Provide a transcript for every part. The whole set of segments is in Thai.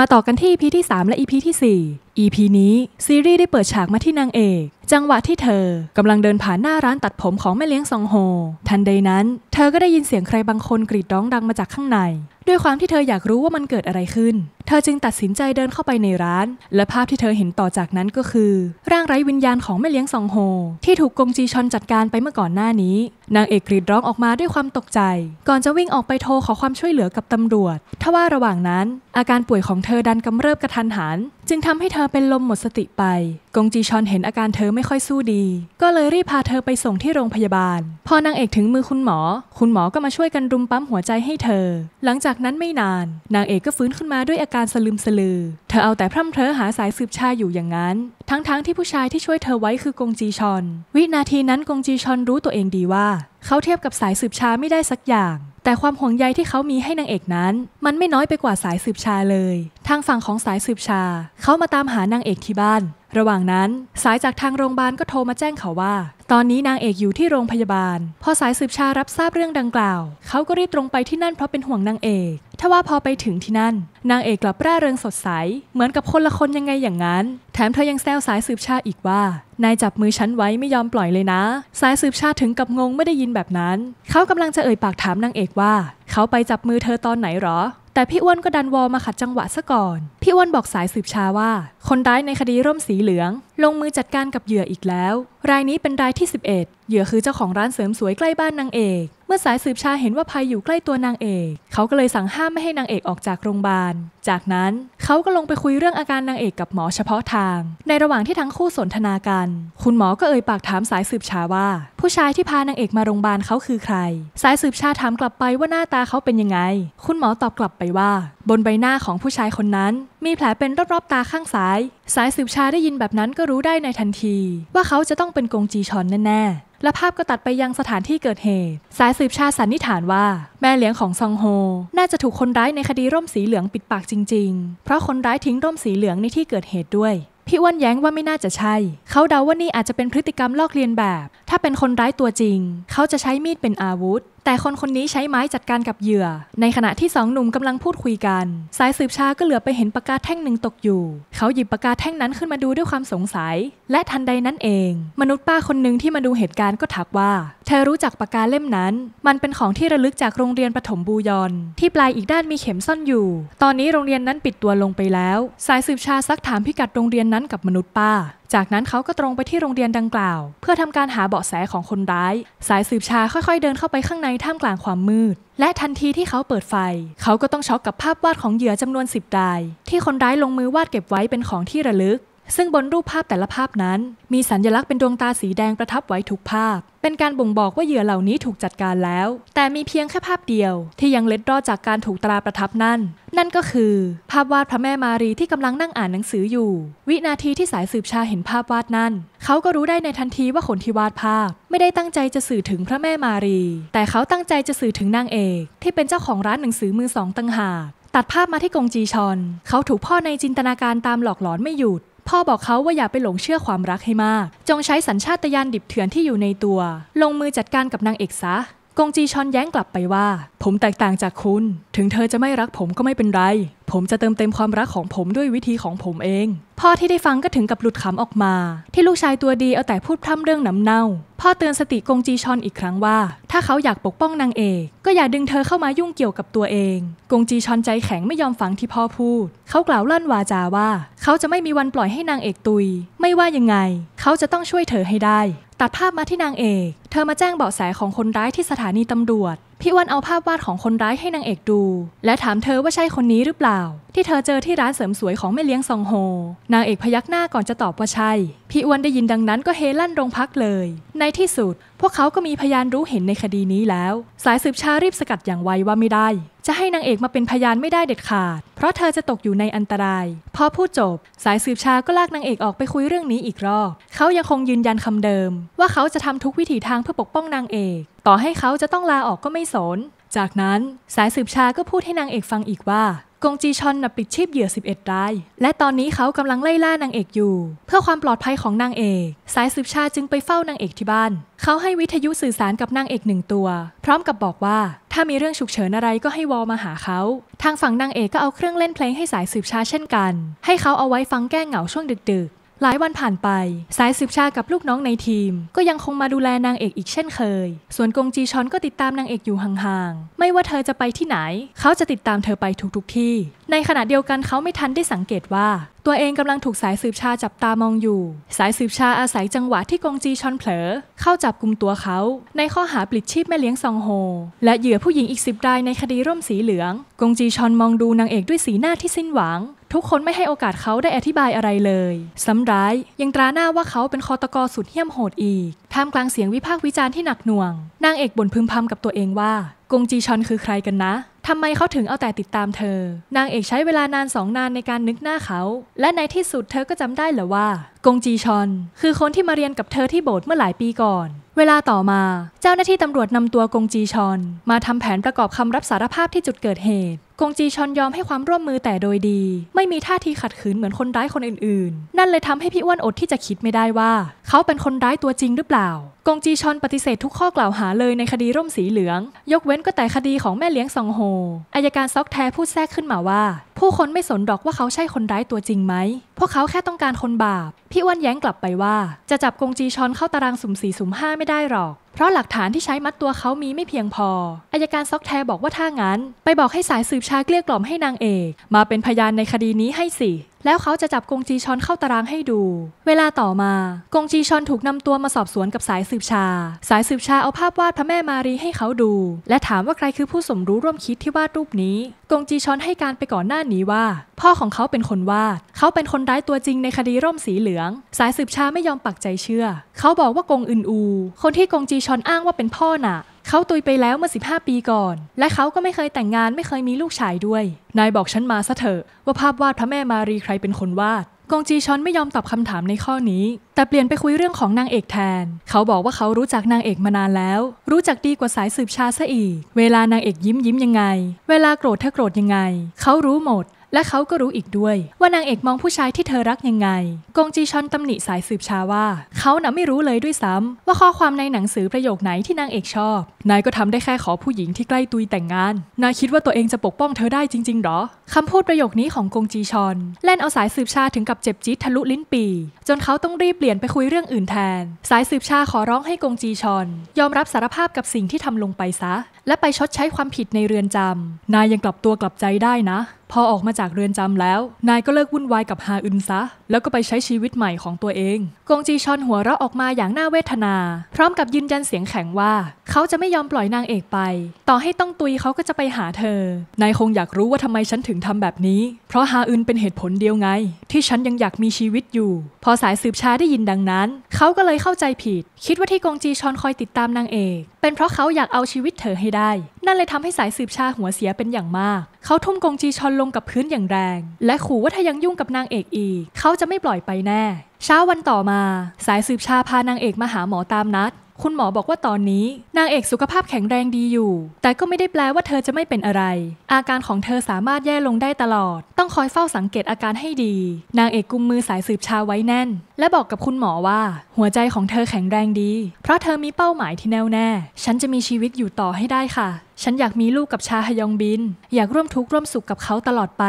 มาต่อกันที่ EP ที่ 3 และ EP ที่4 EP นี้ ซีรีส์ได้เปิดฉากมาที่นางเอก จังหวะที่เธอกำลังเดินผ่านหน้าร้านตัดผมของแม่เลี้ยงซองโฮทันใดนั้น เธอก็ได้ยินเสียงใครบางคนกรีดร้องดังมาจากข้างในด้วยความที่เธออยากรู้ว่ามันเกิดอะไรขึ้น เธอจึงตัดสินใจเดินเข้าไปในร้าน และภาพที่เธอเห็นต่อจากนั้นก็คือ ร่างไร้วิญญาณของแม่เลี้ยงซองโฮที่ถูกกงจีชอนจัดการไปเมื่อก่อนหน้านี้นางเอกกรีดร้องออกมาด้วยความตกใจ ก่อนจะวิ่งออกไปโทรขอความช่วยเหลือกับตำรวจ ทว่าระหว่างนั้น อาการป่วยของเธอดันกำเริบกระทันหันจึงทำให้เธอเป็นลมหมดสติไปงจีชอนเห็นอาการเธอไม่ค่อยสู้ดี ก็เลยรีบพาเธอไปส่งที่โรงพยาบาล พอนางเอกถึงมือคุณหมอ คุณหมอก็มาช่วยกันรุมปั๊มหัวใจให้เธอ หลังจากนั้นไม่นาน นางเอกก็ฟื้นขึ้นมาด้วยอาการสลืมสลือ เธอเอาแต่พร่ำเพ้อหาสายสืบชาอยู่อย่างนั้น ทั้งๆทที่ผู้ชายที่ช่วยเธอไว้คือกงจีชอน วินาทีนั้นกงจีชอนรู้ตัวเองดีว่า เขาเทียบกับสายสืบชาไม่ได้สักอย่าง แต่ความห่วงใยที่เขามีให้นางเอกนั้น มันไม่น้อยไปกว่าสายสืบชาเลย ทางฝั่งของสายสืบชา เขามาตามหานางเอกที่บ้านระหว่างนั้นสายจากทางโรงพยาบาลก็โทรมาแจ้งเขาว่า ตอนนี้นางเอกอยู่ที่โรงพยาบาล พอสายสืบชารับทราบเรื่องดังกล่าว เขาก็รีบตรงไปที่นั่นเพราะเป็นห่วงนางเอกทว่าพอไปถึงที่นั่น นางเอกกลับร่าเริงสดใสเหมือนกับคนละคนยังไงอย่างนั้น แถมเธอยังแซวสายสืบชาอีกว่า นายจับมือฉันไว้ไม่ยอมปล่อยเลยนะ สายสืบชาถึงกับงงไม่ได้ยินแบบนั้น เขากำลังจะเอ่ยปากถามนางเอกว่า เขาไปจับมือเธอตอนไหนหรอแต่พี่อ้วนก็ดันวอลมาขัดจังหวะซะก่อน พี่อ้วนบอกสายสืบชาว่า คนร้ายในคดีร่มสีเหลือง ลงมือจัดการกับเหยื่ออีกแล้ว รายนี้เป็นรายที่ 11เหยื่อคือเจ้าของร้านเสริมสวยใกล้บ้านนางเอกเมื่อสายสืบชาเห็นว่าภัยอยู่ใกล้ตัวนางเอก เขาก็เลยสั่งห้ามไม่ให้นางเอกออกจากโรงพยาบาล จากนั้นเขาก็ลงไปคุยเรื่องอาการนางเอกกับหมอเฉพาะทาง ในระหว่างที่ทั้งคู่สนทนากัน คุณหมอก็เอ่ยปากถามสายสืบชาว่า ผู้ชายที่พานางเอกมาโรงพยาบาลเขาคือใคร สายสืบชาถามกลับไปว่าหน้าตาเขาเป็นยังไง คุณหมอตอบกลับไปว่า บนใบหน้าของผู้ชายคนนั้น มีแผลเป็นรอบๆตาข้างซ้าย สายสืบชาได้ยินแบบนั้นก็รู้ได้ในทันที ว่าเขาจะต้องเป็นกงจีชอนแน่ๆและภาพก็ตัดไปยังสถานที่เกิดเหตุ สายสืบชาสันนิษฐานว่า แม่เลี้ยงของซองโฮ น่าจะถูกคนร้ายในคดีร่มสีเหลืองปิดปากจริงๆ เพราะคนร้ายทิ้งร่มสีเหลืองในที่เกิดเหตุด้วย พี่อ้วนแย้งว่าไม่น่าจะใช่ เขาเดาว่านี่อาจจะเป็นพฤติกรรมลอกเลียนแบบ ถ้าเป็นคนร้ายตัวจริง เขาจะใช้มีดเป็นอาวุธแต่คนคนนี้ใช้ไม้จัดการกับเหยื่อ ในขณะที่สองหนุ่มกำลังพูดคุยกันสายสืบชาก็เหลือไปเห็นปากกาแท่งหนึ่งตกอยู่ เขาหยิบปากกาแท่งนั้นขึ้นมาดูด้วยความสงสัย และทันใดนั้นเอง มนุษย์ป้าคนหนึ่งที่มาดูเหตุการณ์ก็ถักว่า เธอรู้จักปากกาเล่มนั้น มันเป็นของที่ระลึกจากโรงเรียนปฐมบูยอน ที่ปลายอีกด้านมีเข็มซ่อนอยู่ ตอนนี้โรงเรียนนั้นปิดตัวลงไปแล้ว สายสืบชาซักถามพิกัดโรงเรียนนั้นกับมนุษย์ป้าจากนั้นเขาก็ตรงไปที่โรงเรียนดังกล่าว เพื่อทำการหาเบาะแสของคนร้าย สายสืบชาค่อยๆเดินเข้าไปข้างในท่ามกลางความมืด และทันทีที่เขาเปิดไฟ เขาก็ต้องช็อกกับภาพวาดของเหยื่อจำนวน10รายที่คนร้ายลงมือวาดเก็บไว้เป็นของที่ระลึกซึ่งบนรูปภาพแต่ละภาพนั้น มีสัญลักษณ์เป็นดวงตาสีแดงประทับไว้ทุกภาพ เป็นการบ่งบอกว่าเหยื่อเหล่านี้ถูกจัดการแล้ว แต่มีเพียงแค่ภาพเดียว ที่ยังเล็ดรอดจากการถูกตราประทับนั่นนั่นก็คือ ภาพวาดพระแม่มารีที่กำลังนั่งอ่านหนังสืออยู่ วินาทีที่สายสืบชาเห็นภาพวาดนั่น เขาก็รู้ได้ในทันทีว่าคนที่วาดภาพไม่ได้ตั้งใจจะสื่อถึงพระแม่มารี แต่เขาตั้งใจจะสื่อถึงนางเอกที่เป็นเจ้าของร้านหนังสือมือสองต่างหากัดภาพมาที่กงจีชอน เขาถูกพ่อในจินตนาการตามหลอกหลอนไม่หยุดพ่อบอกเขาว่าอย่าไปหลงเชื่อความรักให้มาก จงใช้สัญชาตญาณดิบเถื่อนที่อยู่ในตัว ลงมือจัดการกับนางเอกซะกงจีชอนแย้งกลับไปว่า ผมแตกต่างจากคุณถึงเธอจะไม่รักผมก็ไม่เป็นไร ผมจะเติมเต็มความรักของผมด้วยวิธีของผมเอง พ่อที่ได้ฟังก็ถึงกับหลุดขำออกมา ที่ลูกชายตัวดีเอาแต่พูดพร่ำเรื่องน้ำเน่าพ่อเตือนสติกงจีชอนอีกครั้งว่า ถ้าเขาอยากปกป้องนางเอก ก็อย่าดึงเธอเข้ามายุ่งเกี่ยวกับตัวเองกงจีชอนใจแข็งไม่ยอมฟังที่พ่อพูด เขากล่าวลั่นวาจาว่า เขาจะไม่มีวันปล่อยให้นางเอกตุย ไม่ว่ายังไง เขาจะต้องช่วยเธอให้ได้ ตัดภาพมาที่นางเอกเธอมาแจ้งเบาะแสของคนร้ายที่สถานีตำรวจพี่วันเอาภาพวาดของคนร้ายให้นางเอกดู และถามเธอว่าใช่คนนี้หรือเปล่า ที่เธอเจอที่ร้านเสริมสวยของแม่เลี้ยงซองโฮนางเอกพยักหน้าก่อนจะตอบว่าใช่ พี่อ้วนได้ยินดังนั้นก็เฮลั่นโรงพักเลย ในที่สุด พวกเขาก็มีพยานรู้เห็นในคดีนี้แล้ว สายสืบชารีบสกัดอย่างไวว่าไม่ได้ จะให้นางเอกมาเป็นพยานไม่ได้เด็ดขาด เพราะเธอจะตกอยู่ในอันตรายพอพูดจบสายสืบชาก็ลากนางเอกออกไปคุยเรื่องนี้อีกรอบเขายังคงยืนยันคำเดิม ว่าเขาจะทำทุกวิถีทางเพื่อปกป้องนางเอก ต่อให้เขาจะต้องลาออกก็ไม่สน จากนั้นสายสืบชาก็พูดให้นางเอกฟังอีกว่ากงจีชอนนับปิดชีพเหยื่อ11รายและตอนนี้เขากำลังไล่ล่านางเอกอยู่ เพื่อความปลอดภัยของนางเอก สายสืบชาจึงไปเฝ้านางเอกที่บ้าน เขาให้วิทยุสื่อสารกับนางเอกหนึ่งตัว พร้อมกับบอกว่า ถ้ามีเรื่องฉุกเฉินอะไรก็ให้วอลมาหาเขา ทางฝั่งนางเอกก็เอาเครื่องเล่นเพลงให้สายสืบชาเช่นกัน ให้เขาเอาไว้ฟังแก้เหงาช่วงดึกหลายวันผ่านไปสายสืบชากับลูกน้องในทีม ก็ยังคงมาดูแลนางเอกอีกเช่นเคย ส่วนกงจีชอนก็ติดตามนางเอกอยู่ห่างๆ ไม่ว่าเธอจะไปที่ไหน เขาจะติดตามเธอไปทุกๆที่ ในขณะเดียวกันเขาไม่ทันได้สังเกตว่าตัวเองกำลังถูกสายสืบชาจับตามองอยู่ สายสืบชาอาศัยจังหวะที่กงจีชอนเผลอ เข้าจับกลุ่มตัวเขา ในข้อหาปลิดชีพแม่เลี้ยงซองโฮและเหยื่อผู้หญิงอีกสิบรายในคดีร่มสีเหลือง กงจีชอนมองดูนางเอกด้วยสีหน้าที่สิ้นหวัง ทุกคนไม่ให้โอกาสเขาได้อธิบายอะไรเลยซ้ำร้ายยังตราหน้าว่าเขาเป็นคอตกอสุดเหี้ยมโหดอีก ท่ามกลางเสียงวิพากษ์วิจารณ์ที่หนักหน่วงนางเอกบ่นพึมพำกับตัวเองว่ากงจีชอนคือใครกันนะทำไมเขาถึงเอาแต่ติดตามเธอ นางเอกใช้เวลานานสองนานในการนึกหน้าเขา และในที่สุดเธอก็จำได้เหรอว่า กงจีชอนคือคนที่มาเรียนกับเธอที่โบสถ์เมื่อหลายปีก่อน เวลาต่อมาเจ้าหน้าที่ตำรวจนำตัวกงจีชอนมาทำแผนประกอบคำรับสารภาพที่จุดเกิดเหตุกงจีชอนยอมให้ความร่วมมือแต่โดยดี ไม่มีท่าทีขัดขืนเหมือนคนร้ายคนอื่นๆ นั่นเลยทำให้พี่อ้วนอดที่จะคิดไม่ได้ว่า เขาเป็นคนร้ายตัวจริงหรือเปล่า กงจีชอนปฏิเสธทุกข้อกล่าวหาเลยในคดีร่มสีเหลือง ยกเว้นก็แต่คดีของแม่เลี้ยงซองโฮอายการซอกแทพูดแทรกขึ้นมาว่า ผู้คนไม่สนดอกว่าเขาใช่คนร้ายตัวจริงไหมพวกเขาแค่ต้องการคนบาปพี่อ้วนแย้งกลับไปว่า จะจับกงจีชอนเข้าตารางสุ่มสี่สุ่มห้าไม่ได้หรอกเพราะหลักฐานที่ใช้มัดตัวเขามีไม่เพียงพออายการซอกแทบอกว่าถ้างั้น ไปบอกให้สายสืบชาเกลี้ยกล่อมให้นางเอก มาเป็นพยานในคดีนี้ให้สิแล้วเขาจะจับกงจีชอนเข้าตารางให้ดู เวลาต่อมากงจีชอนถูกนำตัวมาสอบสวนกับสายสืบชา สายสืบชาเอาภาพวาดพระแม่มารีให้เขาดู และถามว่าใครคือผู้สมรู้ร่วมคิดที่วาดรูปนี้กงจีชอนให้การไปก่อนหน้านี้ว่า พ่อของเขาเป็นคนวาด เขาเป็นคนร้ายตัวจริงในคดีร่มสีเหลือง สายสืบชาไม่ยอมปักใจเชื่อ เขาบอกว่ากงอึนอูคนที่กงจีชอนอ้างว่าเป็นพ่อน่ะเขาตุยไปแล้วเมื่อ15ปีก่อน และเขาก็ไม่เคยแต่งงานไม่เคยมีลูกชายด้วย นายบอกฉันมาซะเถอะว่าภาพวาดพระแม่มารีใครเป็นคนวาด กงจีชอนไม่ยอมตอบคำถามในข้อนี้ แต่เปลี่ยนไปคุยเรื่องของนางเอกแทน เขาบอกว่าเขารู้จักนางเอกมานานแล้ว รู้จักดีกว่าสายสืบชาซะอีก เวลานางเอกยิ้มยิ้มยังไง เวลาโกรธเธอโกรธยังไง เขารู้หมดและเขาก็รู้อีกด้วย ว่านางเอกมองผู้ชายที่เธอรักยังไง กงจีชอนตำหนิสายสืบชาว่าเขาน่ะไม่รู้เลยด้วยซ้ำว่าข้อความในหนังสือประโยคไหนที่นางเอกชอบ นายก็ทำได้แค่ขอผู้หญิงที่ใกล้ตุยแต่งงานนายคิดว่าตัวเองจะปกป้องเธอได้จริงๆหรอคำพูดประโยคนี้ของกงจีชอนแล่นเอาสายสืบชาถึงกับเจ็บจี๊ดทะลุลิ้นปีจนเขาต้องรีบเปลี่ยนไปคุยเรื่องอื่นแทน สายสืบชาขอร้องให้กงจีชอนยอมรับสารภาพกับสิ่งที่ทำลงไปซะ และไปชดใช้ความผิดในเรือนจำนายยังกลับตัวกลับใจได้นะพอออกมาจากเรือนจำแล้ว นายก็เลิกวุ่นวายกับฮาอึนซะแล้วก็ไปใช้ชีวิตใหม่ของตัวเอง กงจีชอนหัวเราะออกมาอย่างน่าเวทนา พร้อมกับยืนยันเสียงแข็งว่า เขาจะไม่ยอมปล่อยนางเอกไป ต่อให้ต้องตุยเขาก็จะไปหาเธอ นายคงอยากรู้ว่าทำไมฉันถึงทำแบบนี้ เพราะฮาอึนเป็นเหตุผลเดียวไง ที่ฉันยังอยากมีชีวิตอยู่ พอสายสืบช้าได้ยินดังนั้น เขาก็เลยเข้าใจผิด คิดว่าที่กงจีชอนคอยติดตามนางเอกเป็นเพราะเขาอยากเอาชีวิตเธอให้ได้ นั่นเลยทำให้สายสืบชาหัวเสียเป็นอย่างมาก เขาทุ่มกงจีชอนลงกับพื้นอย่างแรง และขู่ว่าถ้ายังยุ่งกับนางเอกอีก เขาจะไม่ปล่อยไปแน่ เช้าวันต่อมา สายสืบชาพานางเอกมาหาหมอตามนัด คุณหมอบอกว่าตอนนี้ นางเอกสุขภาพแข็งแรงดีอยู่ แต่ก็ไม่ได้แปลว่าเธอจะไม่เป็นอะไร อาการของเธอสามารถแย่ลงได้ตลอด ต้องคอยเฝ้าสังเกตอาการให้ดี นางเอกกุมมือสายสืบชาไว้แน่น และบอกกับคุณหมอว่า หัวใจของเธอแข็งแรงดี เพราะเธอมีเป้าหมายที่แน่วแน่ฉันจะมีชีวิตอยู่ต่อให้ได้ค่ะฉันอยากมีลูกกับชาฮยองบิน อยากร่วมทุกข์ร่วมสุขกับเขาตลอดไป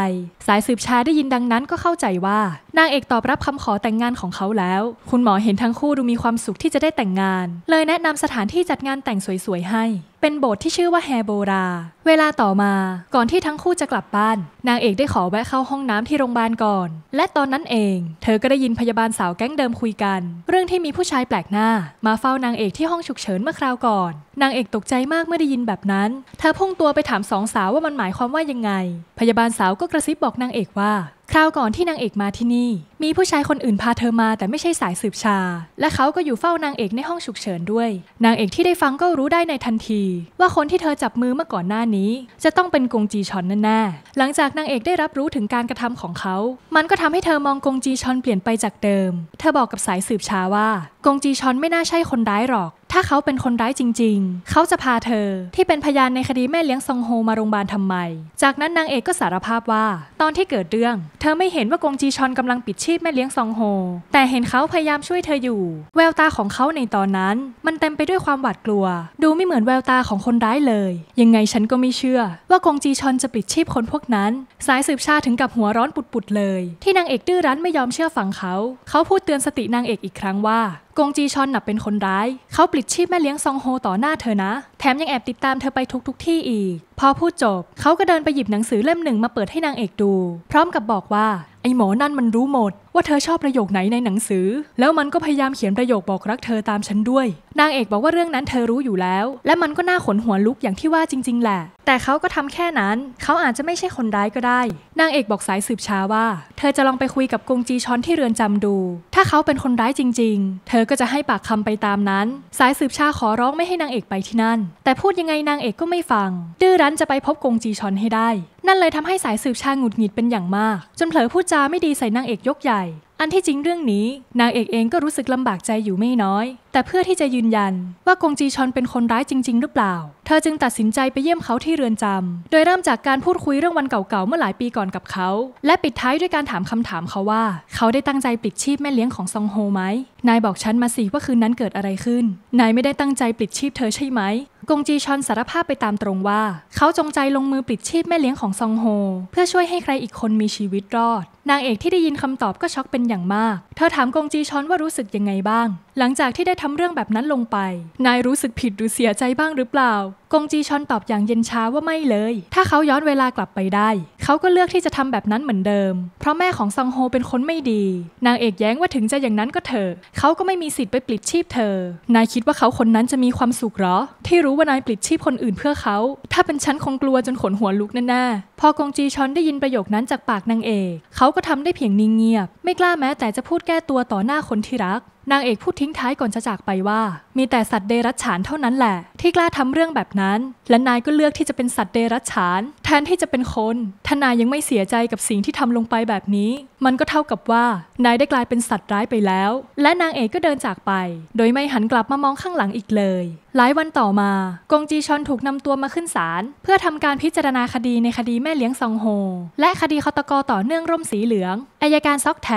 สายสืบชาได้ยินดังนั้นก็เข้าใจว่า นางเอกตอบรับคำขอแต่งงานของเขาแล้ว คุณหมอเห็นทั้งคู่ดูมีความสุขที่จะได้แต่งงาน เลยแนะนำสถานที่จัดงานแต่งสวยๆให้เป็นโบสถ์ที่ชื่อว่าแฮโบรา เวลาต่อมาก่อนที่ทั้งคู่จะกลับบ้าน นางเอกได้ขอแวะเข้าห้องน้ำที่โรงพยาบาลก่อน และตอนนั้นเอง เธอก็ได้ยินพยาบาลสาวแก๊งเดิมคุยกัน เรื่องที่มีผู้ชายแปลกหน้ามาเฝ้านางเอกที่ห้องฉุกเฉินเมื่อคราวก่อน นางเอกตกใจมากเมื่อได้ยินแบบนั้น เธอพุ่งตัวไปถามสองสาวว่ามันหมายความว่ายังไง พยาบาลสาวก็กระซิบบอกนางเอกว่าคราวก่อนที่นางเอกมาที่นี่ มีผู้ชายคนอื่นพาเธอมาแต่ไม่ใช่สายสืบชา และเขาก็อยู่เฝ้านางเอกในห้องฉุกเฉินด้วย นางเอกที่ได้ฟังก็รู้ได้ในทันที ว่าคนที่เธอจับมือเมื่อก่อนหน้านี้ จะต้องเป็นกงจีชอนแน่ๆหลังจากนางเอกได้รับรู้ถึงการกระทำของเขา มันก็ทำให้เธอมองกงจีชอนเปลี่ยนไปจากเดิม เธอบอกกับสายสืบชาว่ากงจีชอนไม่น่าใช่คนร้ายหรอกถ้าเขาเป็นคนร้ายจริงๆ เขาจะพาเธอ ที่เป็นพยานในคดีแม่เลี้ยงซองโฮมาโรงพยาบาลทำไม จากนั้นนางเอกก็สารภาพว่า ตอนที่เกิดเรื่อง เธอไม่เห็นว่ากงจีชอนกำลังปิดชีพแม่เลี้ยงซองโฮแต่เห็นเขาพยายามช่วยเธออยู่ แววตาของเขาในตอนนั้นมันเต็มไปด้วยความหวาดกลัว ดูไม่เหมือนแววตาของคนร้ายเลย ยังไงฉันก็ไม่เชื่อ ว่ากงจีชอนจะปิดชีพคนพวกนั้น สายสืบชาถึงกับหัวร้อนปุดๆเลย ที่นางเอกดื้อรั้นไม่ยอมเชื่อฟังเขาเขาพูดเตือนสตินางเอกอีกครั้งว่ากงจีชอนนับเป็นคนร้าย เขาปลิดชีพแม่เลี้ยงซองโฮต่อหน้าเธอนะ แถมยังแอบติดตามเธอไปทุกทุกที่อีกพอพูดจบ เขาก็เดินไปหยิบหนังสือเล่มหนึ่งมาเปิดให้นางเอกดู พร้อมกับบอกว่า ไอ้หมอนั่นมันรู้หมดว่าเธอชอบประโยคไหนในหนังสือ แล้วมันก็พยายามเขียนประโยคบอกรักเธอตามฉันด้วย นางเอกบอกว่าเรื่องนั้นเธอรู้อยู่แล้ว และมันก็น่าขนหัวลุกอย่างที่ว่าจริงๆแหละ แต่เขาก็ทำแค่นั้น เขาอาจจะไม่ใช่คนร้ายก็ได้ นางเอกบอกสายสืบช้าว่า เธอจะลองไปคุยกับกงจีชอนที่เรือนจำดู ถ้าเขาเป็นคนร้ายจริง ๆ เธอก็จะให้ปากคำไปตามนั้น สายสืบช้าขอร้องไม่ให้นางเอกไปที่นั่น แต่พูดยังไงนางเอกก็ไม่ฟังดื้อรัฉันจะไปพบกงจีชอนให้ได้นั่นเลยทำให้สายสืบชาหงุดหงิดเป็นอย่างมากจนเผลอพูดจาไม่ดีใส่นางเอกยกใหญ่ อันที่จริงเรื่องนี้ นางเอกเองก็รู้สึกลำบากใจอยู่ไม่น้อย แต่เพื่อที่จะยืนยันว่ากงจีชอนเป็นคนร้ายจริง ๆหรือเปล่า เธอจึงตัดสินใจไปเยี่ยมเขาที่เรือนจำโดยเริ่มจากการพูดคุยเรื่องวันเก่าๆเมื่อหลายปีก่อนกับเขา และปิดท้ายด้วยการถามคำถามเขาว่า เขาได้ตั้งใจปลิดชีพแม่เลี้ยงของซองโฮไหมนายบอกฉันมาสิว่าคืนนั้นเกิดอะไรขึ้นนายไม่ได้ตั้งใจปลิดชีพเธอใช่ไหมกงจีชอนสารภาพไปตามตรงว่าเขาจงใจลงมือปลิดชีพแม่เลี้ยงของของซองโฮเพื่อช่วยให้ใครอีกคนมีชีวิตรอดนางเอกที่ได้ยินคำตอบก็ช็อกเป็นอย่างมาก เธอถามกงจีช้อนว่ารู้สึกยังไงบ้าง หลังจากที่ได้ทำเรื่องแบบนั้นลงไป นายรู้สึกผิดหรือเสียใจบ้างหรือเปล่า กงจีช้อนตอบอย่างเย็นชาว่าไม่เลย ถ้าเขาย้อนเวลากลับไปได้ เขาก็เลือกที่จะทำแบบนั้นเหมือนเดิม เพราะแม่ของซองโฮเป็นคนไม่ดี นางเอกแย้งว่าถึงจะอย่างนั้นก็เถอะเขาก็ไม่มีสิทธิ์ไปปลิดชีพเธอ นายคิดว่าเขาคนนั้นจะมีความสุขหรอที่รู้ว่านายปลิดชีพคนอื่นเพื่อเขา ถ้าเป็นฉันคงกลัวจนขนหัวลุกแน่ๆพอกงจีช้อนได้ยินประโยคนั้นจากปากนางเอกเขากก็ทำได้เพียงนิ่งเงียบ ไม่กล้าแม้แต่จะพูดแก้ตัวต่อหน้าคนที่รักนางเอกพูดทิ้งท้ายก่อนจะจากไปว่า มีแต่สัตว์เดรัจฉานเท่านั้นแหละ ที่กล้าทำเรื่องแบบนั้น และนายก็เลือกที่จะเป็นสัตว์เดรัจฉาน แทนที่จะเป็นคนถ้านายยังไม่เสียใจกับสิ่งที่ทำลงไปแบบนี้ มันก็เท่ากับว่า นายได้กลายเป็นสัตว์ร้ายไปแล้ว และนางเอกก็เดินจากไป โดยไม่หันกลับมามองข้างหลังอีกเลย หลายวันต่อมากงจีชอนถูกนำตัวมาขึ้นศาลเพื่อทำการพิจารณาคดีในคดีแม่เลี้ยงซองโฮและคดีคอตกอต่อเนื่องร่มสีเหลืองอายการซอกแท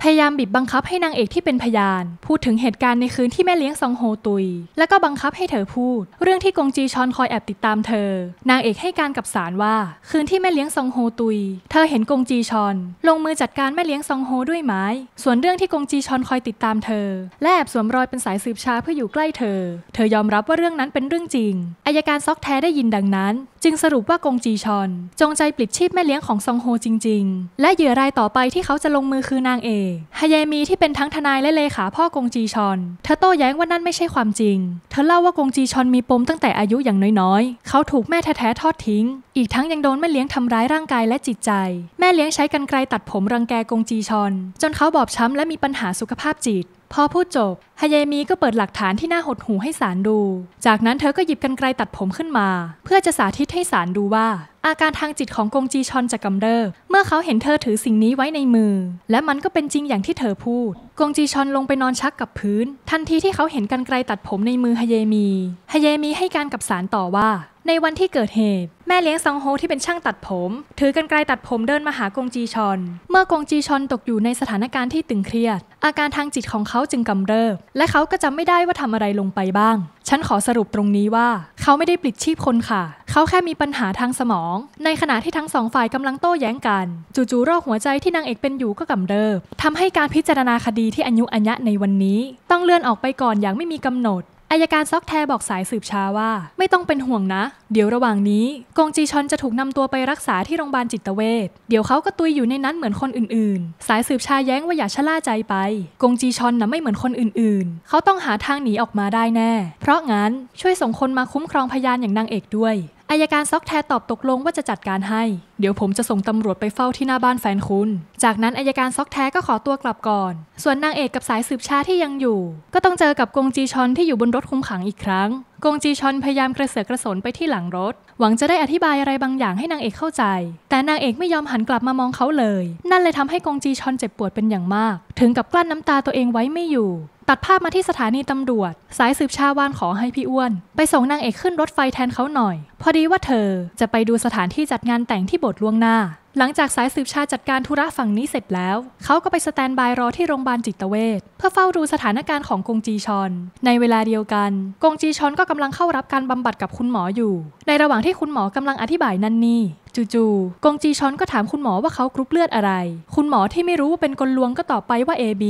พยายามบีบบังคับให้นางเอกที่เป็นพยาน พูดถึงเหตุการณ์ในคืนที่แม่เลี้ยงซองโฮตุย แล้วก็บังคับให้เธอพูดเรื่องที่กงจีชอนคอยแอบติดตามเธอ นางเอกให้การกับศาลว่าคืนที่แม่เลี้ยงซองโฮตุย เธอเห็นกงจีชอน ลงมือจัดการแม่เลี้ยงซองโฮด้วยไม้ส่วนเรื่องที่กงจีชอนคอยติดตามเธอและแอบสวมรอยเป็นสายสืบชาเพื่ออยู่ใกล้เธอ เธอยอมรับว่าเรื่องนั้นเป็นเรื่องจริงอายการซอกแทได้ยินดังนั้นจึงสรุปว่ากงจีชอนจงใจปลิดชีพแม่เลี้ยงของซองโฮจริงๆ และเหยื่อรายต่อไปที่เขาจะลงมือคือนางเอกฮายามีที่เป็นทั้งทนายและเลขาพ่อกงจีชอนเธอโต้แย้งว่านั่นไม่ใช่ความจริง เธอเล่าว่ากงจีชอนมีปมตั้งแต่อายุอย่างน้อยๆ เขาถูกแม่แท้ๆ ทอดทิ้ง อีกทั้งยังโดนแม่เลี้ยงทำร้ายร่างกายและจิตใจ แม่เลี้ยงใช้กันไกลตัดผมรังแกกงจีชอนจนเขาบอบช้ำและมีปัญหาสุขภาพจิตพอพูดจบฮายามีก็เปิดหลักฐานที่น่าหดหูให้สารดู จากนั้นเธอก็หยิบกันไกลตัดผมขึ้นมา เพื่อจะสาธิตให้สารดูว่า อาการทางจิตของกงจีชอนจะกำเริบเมื่อเขาเห็นเธอถือสิ่งนี้ไว้ในมือ และมันก็เป็นจริงอย่างที่เธอพูดกงจีชอนลงไปนอนชักกับพื้น ทันทีที่เขาเห็นกันไกลตัดผมในมือฮายามีฮายามีให้การกับสารต่อว่าในวันที่เกิดเหตุ แม่เลี้ยงซองโฮที่เป็นช่างตัดผมถือกันไกลตัดผมเดินมาหากงจีชอนเมื่อกงจีชอนตกอยู่ในสถานการณ์ที่ตึงเครียด อาการทางจิตของเขาจึงกำเริบ และเขาก็จำไม่ได้ว่าทำอะไรลงไปบ้าง ฉันขอสรุปตรงนี้ว่าเขาไม่ได้ปลิดชีพคนค่ะ เขาแค่มีปัญหาทางสมอง ในขณะที่ทั้งสองฝ่ายกำลังโต้แย้งกัน จู่ๆโรคหัวใจที่นางเอกเป็นอยู่ก็กำเริบทำให้การพิจารณาคดีที่อายุอัญญะในวันนี้ต้องเลื่อนออกไปก่อนอย่างไม่มีกำหนดอายการซอกแทบอกสายสืบช้าว่าไม่ต้องเป็นห่วงนะ เดี๋ยวระหว่างนี้กงจีชอนจะถูกนำตัวไปรักษาที่โรงพยาบาลจิตเวชเดี๋ยวเขาก็ตุยอยู่ในนั้นเหมือนคนอื่น ๆ สายสืบชาแย้งว่าอย่าชะล่าใจไปกงจีชอนนะไม่เหมือนคนอื่นๆเขาต้องหาทางหนีออกมาได้แน่ เพราะงั้นช่วยส่งคนมาคุ้มครองพยานอย่างนางเอกด้วยอายการซอกแทตอบตกลงว่าจะจัดการให้ เดี๋ยวผมจะส่งตำรวจไปเฝ้าที่หน้าบ้านแฟนคุณ จากนั้นอายการซอกแทก็ขอตัวกลับก่อน ส่วนนางเอกกับสายสืบชาที่ยังอยู่ ก็ต้องเจอกับกงจีชอนที่อยู่บนรถคุมขังอีกครั้งกงจีชอนพยายามกระเสือกกระสนไปที่หลังรถ หวังจะได้อธิบายอะไรบางอย่างให้นางเอกเข้าใจ แต่นางเอกไม่ยอมหันกลับมามองเขาเลย นั่นเลยทำให้กงจีชอนเจ็บปวดเป็นอย่างมาก ถึงกับกลั้นน้ำตาตัวเองไว้ไม่อยู่ัดภาพมาที่สถานีตำรวจ สายสืบชาวานขอให้พี่อ้วน ไปส่งนางเอกขึ้นรถไฟแทนเขาหน่อย พอดีว่าเธอจะไปดูสถานที่จัดงานแต่งที่โบทล่วงหน้า หลังจากสายสืบชาจัดการธุระฝั่งนี้เสร็จแล้วเขาก็ไปสแตนบายรอที่โรงพยาบาลจิตเวชเพื่อเฝ้าดูสถานการณ์ของกงจีชอน ในเวลาเดียวกัน กงจีชอนก็กำลังเข้ารับการบำบัดกับคุณหมออยู่ ในระหว่างที่คุณหมอกำลังอธิบายนั่นนี่จู่ๆกงจีช้อนก็ถามคุณหมอว่าเขากรุ๊ปเลือดอะไร คุณหมอที่ไม่รู้ว่าเป็นกลลวงก็ตอบไปว่า AB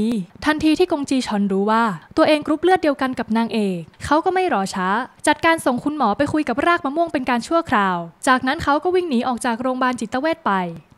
ทันทีที่กงจีช้อนรู้ว่า ตัวเองกรุ๊ปเลือดเดียวกันกับนางเอกเขาก็ไม่รอช้าจัดการส่งคุณหมอไปคุยกับรากมะม่วงเป็นการชั่วคราว จากนั้นเขาก็วิ่งหนีออกจากโรงพยาบาลจิตเวชไป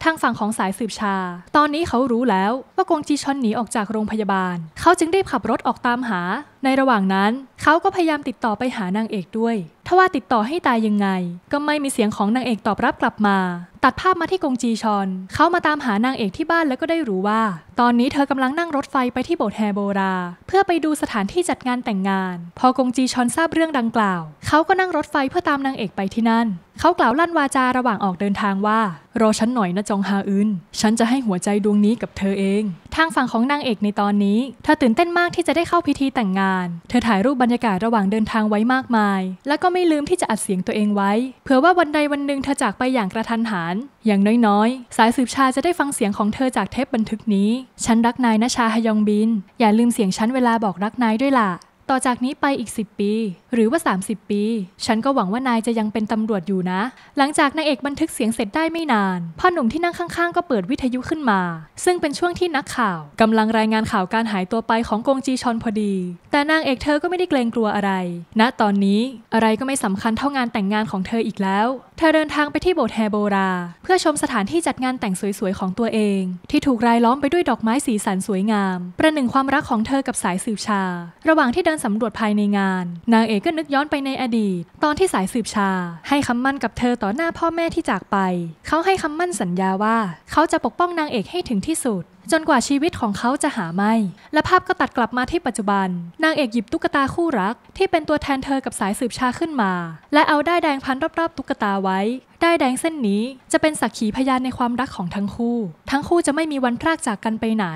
ทางฝั่งของสายสืบชา ตอนนี้เขารู้แล้วว่ากงจีชอนหนีออกจากโรงพยาบาล เขาจึงได้ขับรถออกตามหา ในระหว่างนั้น เขาก็พยายามติดต่อไปหานางเอกด้วยทว่าติดต่อให้ตายยังไง ก็ไม่มีเสียงของนางเอกตอบรับกลับมาตัดภาพมาที่กงจีชอน เขามาตามหานางเอกที่บ้านแล้วก็ได้รู้ว่า ตอนนี้เธอกำลังนั่งรถไฟไปที่โบสถ์แฮโบรา เพื่อไปดูสถานที่จัดงานแต่งงาน พอกงจีชอนทราบเรื่องดังกล่าว เขาก็นั่งรถไฟเพื่อตามนางเอกไปที่นั่น เขากล่าวลั่นวาจาระหว่างออกเดินทางว่ารอฉันหน่อยนะจองฮาอึนฉันจะให้หัวใจดวงนี้กับเธอเอง ทางฝั่งของนางเอกในตอนนี้เธอตื่นเต้นมากที่จะได้เข้าพิธีแต่งงาน เธอถ่ายรูปบรรยากาศระหว่างเดินทางไว้มากมาย และก็ไม่ลืมที่จะอัดเสียงตัวเองไว้ เผื่อว่าวันใดวันหนึ่งเธอจากไปอย่างกระทันหันอย่างน้อยๆสายสืบชาจะได้ฟังเสียงของเธอจากเทปบันทึกนี้ ฉันรักนายนาชาฮยองบิน อย่าลืมเสียงฉันเวลาบอกรักนายด้วยล่ะ ต่อจากนี้ไปอีก 10 ปี หรือว่า 30 ปี ฉันก็หวังว่านายจะยังเป็นตำรวจอยู่นะ หลังจากนายเอกบันทึกเสียงเสร็จได้ไม่นาน พ่อหนุ่มที่นั่งข้างๆ ก็เปิดวิทยุขึ้นมา ซึ่งเป็นช่วงที่นักข่าวกำลังรายงานข่าวการหายตัวไปของกงจีชอนพอดี แต่นางเอกเธอก็ไม่ได้เกรงกลัวอะไรณนะตอนนี้อะไรก็ไม่สำคัญเท่างานแต่งงานของเธออีกแล้วเธอเดินทางไปที่โบสถ์แฮโบราเพื่อชมสถานที่จัดงานแต่งสวยๆ ของตัวเอง ที่ถูกรายล้อมไปด้วยดอกไม้สีสันสวยงาม ประหนึ่งความรักของเธอกับสายสืบชา ระหว่างที่เดินสำรวจภายในงาน นางเอกก็นึกย้อนไปในอดีต ตอนที่สายสืบชาให้คำมั่นกับเธอต่อหน้าพ่อแม่ที่จากไป เขาให้คำมั่นสัญญาว่า เขาจะปกป้องนางเอกให้ถึงที่สุดจนกว่าชีวิตของเขาจะหาไม่ และภาพก็ตัดกลับมาที่ปัจจุบัน นางเอกหยิบตุ๊กตาคู่รัก ที่เป็นตัวแทนเธอกับสายสืบชาขึ้นมา และเอาได้แดงพันรอบ ๆ ตุ๊กตาไว้ได้แดงเส้นนี้จะเป็นสักขีพยานในความรักของทั้งคู่ ทั้งคู่จะไม่มีวันพรากจากกันไปไหน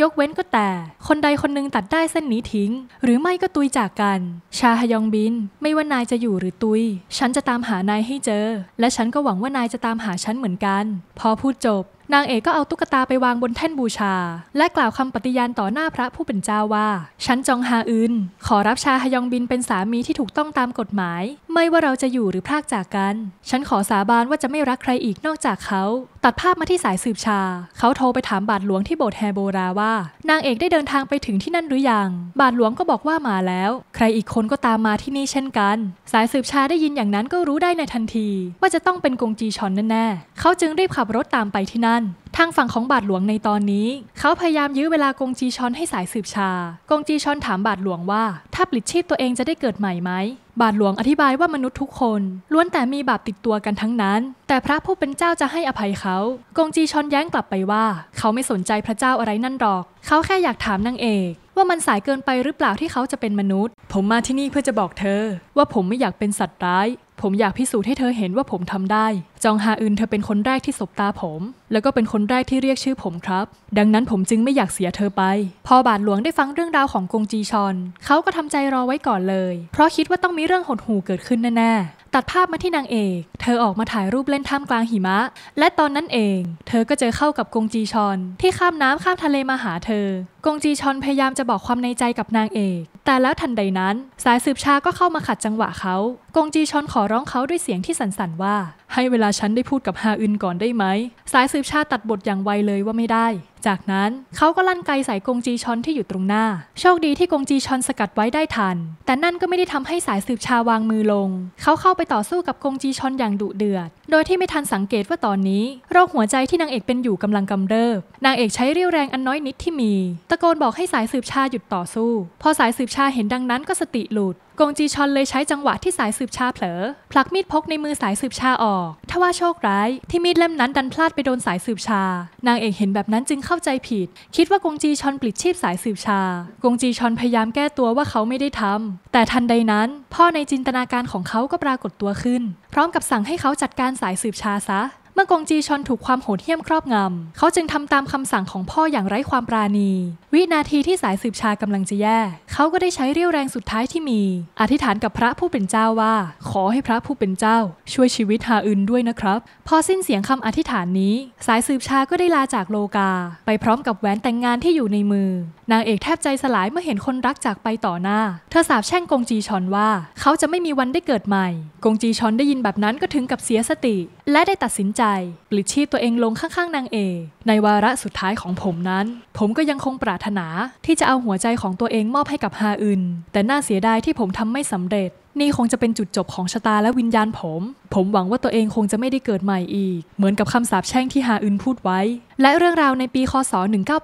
ยกเว้นก็แต่ คนใดคนหนึ่งตัดได้เส้นนี้ทิ้ง หรือไม่ก็ตุยจากกัน ชาฮยองบิน ไม่ว่านายจะอยู่หรือตุย ฉันจะตามหานายให้เจอ และฉันก็หวังว่านายจะตามหาฉันเหมือนกัน พอพูดจบนางเอกก็เอาตุ๊กตาไปวางบนแท่นบูชา และกล่าวคำปฏิญาณต่อหน้าพระผู้เป็นเจ้าว่า ฉันจองฮาอึนขอรับชาฮยองบินเป็นสามีที่ถูกต้องตามกฎหมาย ไม่ว่าเราจะอยู่หรือพลากจากกัน ฉันขอสาบานว่าจะไม่รักใครอีกนอกจากเขาตัดภาพมาที่สายสืบชา เขาโทรไปถามบาทหลวงที่โบสถ์แฮโบราว่า นางเอกได้เดินทางไปถึงที่นั่นหรือยัง บาทหลวงก็บอกว่ามาแล้ว ใครอีกคนก็ตามมาที่นี่เช่นกัน สายสืบชาได้ยินอย่างนั้นก็รู้ได้ในทันที ว่าจะต้องเป็นกงจีชอนแน่ๆ เขาจึงรีบขับรถตามไปที่นั่นทางฝั่งของบาทหลวงในตอนนี้ เขาพยายามยื้อเวลากงจีชอนให้สายสืบชา กงจีชอนถามบาทหลวงว่า ถ้าปลิดชีพตัวเองจะได้เกิดใหม่ไหม บาทหลวงอธิบายว่ามนุษย์ทุกคน ล้วนแต่มีบาปติดตัวกันทั้งนั้น แต่พระผู้เป็นเจ้าจะให้อภัยเขา กงจีชอนแย้งกลับไปว่า เขาไม่สนใจพระเจ้าอะไรนั่นหรอกเขาแค่อยากถามนางเอก ว่ามันสายเกินไปหรือเปล่าที่เขาจะเป็นมนุษย์ ผมมาที่นี่เพื่อจะบอกเธอ ว่าผมไม่อยากเป็นสัตว์ร้าย ผมอยากพิสูจน์ให้เธอเห็นว่าผมทำได้ จองฮาอึนเธอเป็นคนแรกที่สบตาผม แล้วก็เป็นคนแรกที่เรียกชื่อผมครับ ดังนั้นผมจึงไม่อยากเสียเธอไป พอบาทหลวงได้ฟังเรื่องราวของกงจีชอน เขาก็ทำใจรอไว้ก่อนเลย เพราะคิดว่าต้องมีเรื่องหดหู่เกิดขึ้นแน่ๆตัดภาพมาที่นางเอก เธอออกมาถ่ายรูปเล่นท่ามกลางหิมะ และตอนนั้นเอง เธอก็เจอเข้ากับกงจีชอนที่ข้ามน้ำข้ามทะเลมาหาเธอกงจีชอนพยายามจะบอกความในใจกับนางเอก แต่แล้วทันใดนั้นสายสืบชาก็เข้ามาขัดจังหวะเขากงจีชอนขอร้องเขาด้วยเสียงที่สั่นๆว่า ให้เวลาฉันได้พูดกับฮาอึนก่อนได้ไหม สายสืบชาตัดบทอย่างไวเลยว่าไม่ได้ จากนั้นเขาก็ลั่นไกใส่กงจีชอนที่อยู่ตรงหน้าโชคดีที่กงจีชอนสกัดไว้ได้ทันแต่นั่นก็ไม่ได้ทำให้สายสืบชาวางมือลง เขาเข้าไปต่อสู้กับกงจีชอนอย่างดุเดือด โดยที่ไม่ทันสังเกตว่าตอนนี้ โรคหัวใจที่นางเอกเป็นอยู่กำลังกำเริบนางเอกใช้เรี่ยวแรงอันน้อยนิดที่มี ตะโกนบอกให้สายสืบชาหยุดต่อสู้ พอสายสืบชาเห็นดังนั้นก็สติหลุดกงจีชอนเลยใช้จังหวะที่สายสืบชาเผลอผลักมีดพกในมือสายสืบชาออกทว่าโชคร้ายที่มีดเล่มนั้นดันพลาดไปโดนสายสืบชา นางเอกเห็นแบบนั้นจึงเข้าใจผิด คิดว่ากงจีชอนปลิดชีพสายสืบชากงจีชอนพยายามแก้ตัวว่าเขาไม่ได้ทำแต่ทันใดนั้นพ่อในจินตนาการของเขาก็ปรากฏตัวขึ้น พร้อมกับสั่งให้เขาจัดการสายสืบชาซะเมื่อกงจีชอนถูกความโหดเหี้ยมครอบงำ เขาจึงทำตามคำสั่งของพ่ออย่างไร้ความปราณี วินาทีที่สายสืบชากำลังจะแย่ เขาก็ได้ใช้เรี่ยวแรงสุดท้ายที่มี อธิษฐานกับพระผู้เป็นเจ้าว่า ขอให้พระผู้เป็นเจ้าช่วยชีวิตฮาอึนด้วยนะครับ พอสิ้นเสียงคำอธิษฐานนี้ สายสืบชาก็ได้ลาจากโลกา ไปพร้อมกับแหวนแต่งงานที่อยู่ในมือนางเอกแทบใจสลายเมื่อเห็นคนรักจากไปต่อหน้า เธอสาบแช่งกงจีชอนว่า เขาจะไม่มีวันได้เกิดใหม่กงจีชอนได้ยินแบบนั้นก็ถึงกับเสียสติ และได้ตัดสินใจ ปลิดชีพตัวเองลงข้างๆ นางเอกในวาระสุดท้ายของผมนั้น ผมก็ยังคงปรารถนาที่จะเอาหัวใจของตัวเองมอบให้กับฮาอึนแต่น่าเสียดายที่ผมทำไม่สำเร็จนี่คงจะเป็นจุดจบของชะตาและวิญญาณผม ผมหวังว่าตัวเองคงจะไม่ได้เกิดใหม่อีก เหมือนกับคำสาปแช่งที่ฮาอึนพูดไว้ และเรื่องราวในปีคศ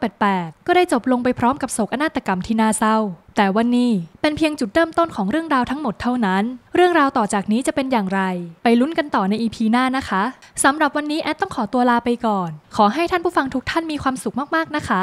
1988 ก็ได้จบลงไปพร้อมกับโศกนาฏกรรมที่น่าเศร้า แต่วันนี้เป็นเพียงจุดเริ่มต้นของเรื่องราวทั้งหมดเท่านั้น เรื่องราวต่อจากนี้จะเป็นอย่างไร ไปลุ้นกันต่อในอีพีหน้านะคะ สำหรับวันนี้แอดต้องขอตัวลาไปก่อน ขอให้ท่านผู้ฟังทุกท่านมีความสุขมาก ๆ นะคะ